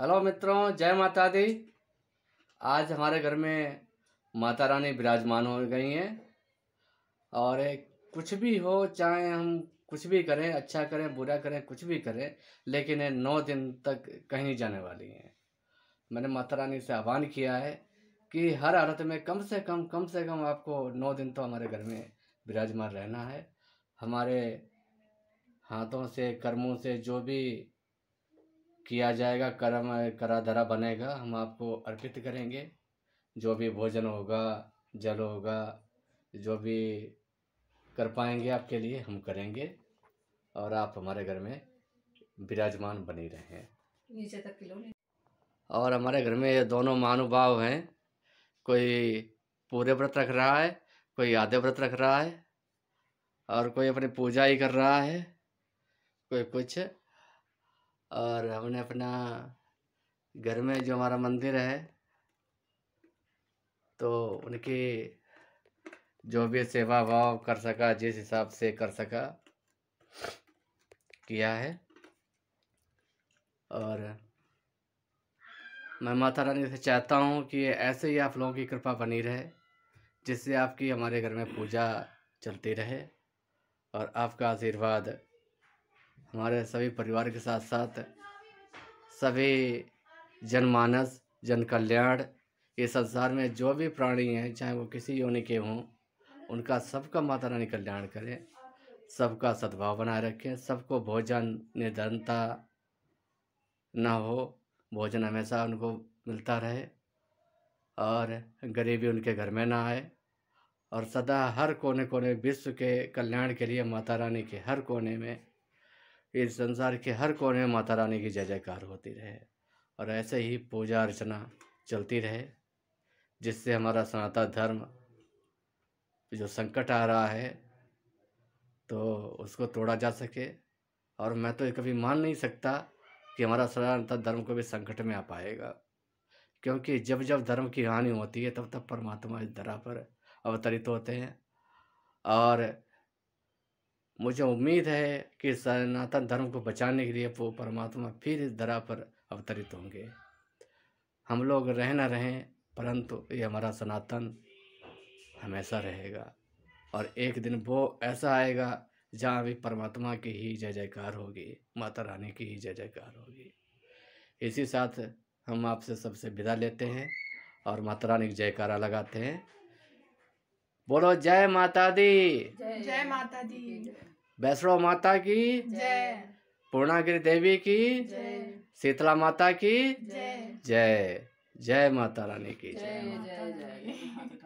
hello मित्रों जय माता दी आज हमारे घर में माता रानी विराजमान हो गई हैं और कुछ भी हो चाहे हम कुछ भी करें अच्छा करें बुरा करें कुछ भी करें लेकिन नौ दिन तक कहीं जाने वाली हैं मैंने माता रानी से आह्वान किया है कि हर हालत में कम से कम कम से कम आपको नौ दिन तो हमारे घर में विराजमान रहना है हमारे हाथों से कर्मों से जो भी किया जाएगा करम कराधरा बनेगा हम आपको अर्पित करेंगे जो भी भोजन होगा जल होगा जो भी कर पाएंगे आपके लिए हम करेंगे और आप हमारे घर में विराजमान बनी रहें नीचे तक किलो और हमारे घर में ये दोनों महानुभाव हैं कोई पूरे व्रत रख रहा है कोई आधे व्रत रख रहा है और कोई अपनी पूजा ही कर रहा है कोई कुछ और हमने अपना घर में जो हमारा मंदिर है तो उनकी जो भी सेवा भाव कर सका जिस हिसाब से कर सका किया है और मैं माता रानी से चाहता हूँ कि ऐसे ही आप लोगों की कृपा बनी रहे जिससे आपकी हमारे घर में पूजा चलती रहे और आपका आशीर्वाद हमारे सभी परिवार के साथ साथ सभी जनमानस जन कल्याण ये संसार में जो भी प्राणी हैं चाहे वो किसी योनि के हों उनका सबका माता रानी कल्याण करें सबका सद्भाव बनाए रखें सबको भोजन निर्धनता ना हो भोजन हमेशा उनको मिलता रहे और गरीबी उनके घर में ना आए और सदा हर कोने कोने विश्व के कल्याण के लिए माता रानी के हर कोने में इस संसार के हर कोने में माता रानी की जय जयकार होती रहे और ऐसे ही पूजा अर्चना चलती रहे जिससे हमारा सनातन धर्म जो संकट आ रहा है तो उसको तोड़ा जा सके और मैं तो कभी मान नहीं सकता कि हमारा सनातन धर्म को भी संकट में आ पाएगा क्योंकि जब जब धर्म की हानि होती है तब तब परमात्मा इस धरा पर अवतरित होते हैं और मुझे उम्मीद है कि सनातन धर्म को बचाने के लिए वो परमात्मा फिर इस धरा पर अवतरित होंगे हम लोग रह न रहें परंतु ये हमारा सनातन हमेशा रहेगा और एक दिन वो ऐसा आएगा जहाँ भी परमात्मा की ही जय जयकार होगी माता रानी की ही जय जयकार होगी इसी साथ हम आपसे सबसे विदा लेते हैं और माता रानी की जयकारा लगाते हैं बोलो जय माता दी जय माता दी वैष्णव माता की पूर्णागिरी देवी की शीतला माता की जय जय माता रानी की जय